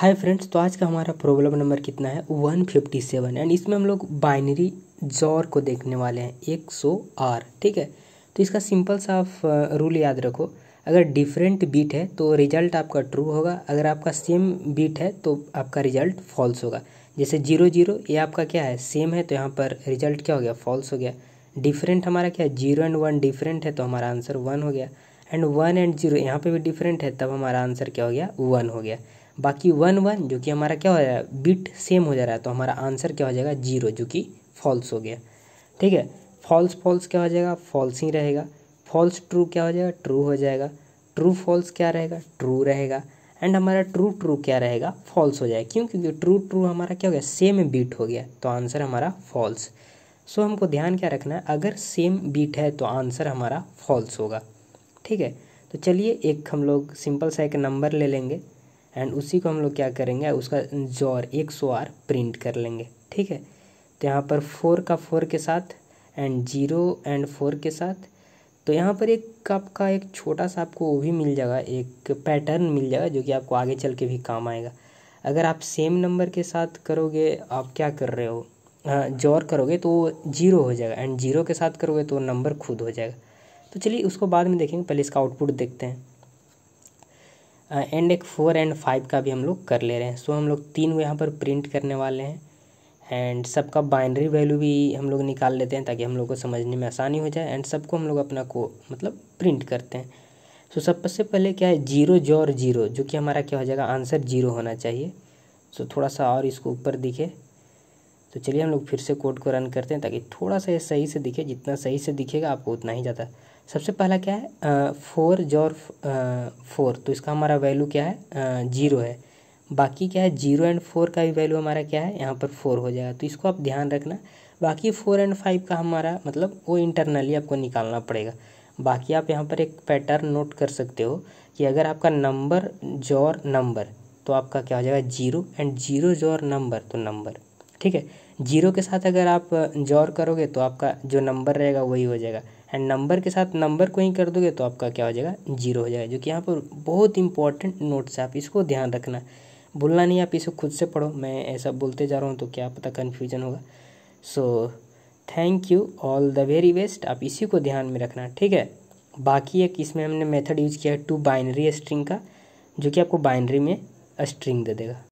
hi friends तो आज का हमारा प्रॉब्लम नंबर कितना है 157 एंड इसमें हम लोग बाइनरी जॉर को देखने वाले हैं एक सौ आर ठीक है तो इसका सिंपल सा आप रूल याद रखो अगर डिफरेंट बीट है तो रिजल्ट आपका ट्रू होगा अगर आपका सेम बीट है तो आपका रिजल्ट फॉल्स होगा जैसे जीरो जीरो ये आपका क्या है सेम है तो यहाँ पर रिजल्ट क्या हो गया फॉल्स हो गया डिफरेंट हमारा क्या है जीरो एंड वन डिफरेंट है तो हमारा आंसर वन हो गया एंड वन एंड जीरो यहाँ पे भी डिफरेंट है तब हमारा आंसर क्या हो गया वन हो गया बाकी वन वन जो कि हमारा क्या हो जाएगा बिट सेम हो जा रहा है तो हमारा आंसर क्या हो जाएगा जीरो जो कि फॉल्स हो गया ठीक है फॉल्स फॉल्स क्या हो जाएगा फॉल्स ही रहेगा फॉल्स ट्रू क्या हो जाएगा ट्रू हो जाएगा ट्रू फॉल्स क्या रहेगा ट्रू रहेगा एंड हमारा ट्रू ट्रू क्या रहेगा फॉल्स हो जाएगा क्यों क्योंकि ट्रू ट्रू हमारा क्या हो गया सेम बीट हो गया तो आंसर हमारा फॉल्स सो हमको ध्यान क्या रखना है अगर सेम बीट है तो आंसर हमारा फॉल्स होगा ठीक है तो चलिए एक हम लोग सिंपल सा एक नंबर ले लेंगे एंड उसी को हम लोग क्या करेंगे उसका जोर एक सौ आर प्रिंट कर लेंगे ठीक है तो यहाँ पर फोर का फोर के साथ एंड जीरो एंड फोर के साथ तो यहाँ पर एक आपका एक छोटा सा आपको वो भी मिल जाएगा एक पैटर्न मिल जाएगा जो कि आपको आगे चल के भी काम आएगा अगर आप सेम नंबर के साथ करोगे आप क्या कर रहे हो जोर हाँ, करोगे तो जीरो हो जाएगा एंड जीरो के साथ करोगे तो नंबर खुद हो जाएगा तो चलिए उसको बाद में देखेंगे पहले इसका आउटपुट देखते हैं एंड एक फोर एंड फाइव का भी हम लोग कर ले रहे हैं सो हम लोग तीन को यहाँ पर प्रिंट करने वाले हैं एंड सबका बाइनरी वैल्यू भी हम लोग निकाल लेते हैं ताकि हम लोग को समझने में आसानी हो जाए एंड सबको हम लोग अपना को मतलब प्रिंट करते हैं सो so, सबसे पहले क्या है जीरो जो और जीरो जो कि हमारा क्या हो जाएगा आंसर जीरो होना चाहिए सो so, थोड़ा सा और इसको ऊपर दिखे तो चलिए हम लोग फिर से कोड को रन करते हैं ताकि थोड़ा सा ये सही से दिखे जितना सही से दिखेगा आपको उतना ही ज़्यादा सबसे पहला क्या है फोर जोर फोर तो इसका हमारा वैल्यू क्या है जीरो है बाकी क्या है जीरो एंड फोर का भी वैल्यू हमारा क्या है यहाँ पर फोर हो जाएगा तो इसको आप ध्यान रखना बाकी फोर एंड फाइव का हमारा मतलब वो इंटरनली आपको निकालना पड़ेगा बाकी आप यहाँ पर एक पैटर्न नोट कर सकते हो कि अगर आपका नंबर जॉर नंबर तो आपका क्या हो जाएगा जीरो एंड जीरो जॉर नंबर तो नंबर ठीक है जीरो के साथ अगर आप जॉर करोगे तो आपका जो नंबर रहेगा वही हो जाएगा एंड नंबर के साथ नंबर को ही कर दोगे तो आपका क्या हो जाएगा जीरो हो जाएगा जो कि यहाँ पर बहुत इंपॉर्टेंट नोट्स है आप इसको ध्यान रखना भूलना नहीं आप इसको खुद से पढ़ो मैं ऐसा बोलते जा रहा हूँ तो क्या पता कन्फ्यूजन होगा so thank you all the very best आप इसी को ध्यान में रखना ठीक है बाकी एक इसमें हमने मेथड यूज किया है टू बाइनरी स्ट्रिंग का जो कि आपको बाइनरी में स्ट्रिंग दे देगा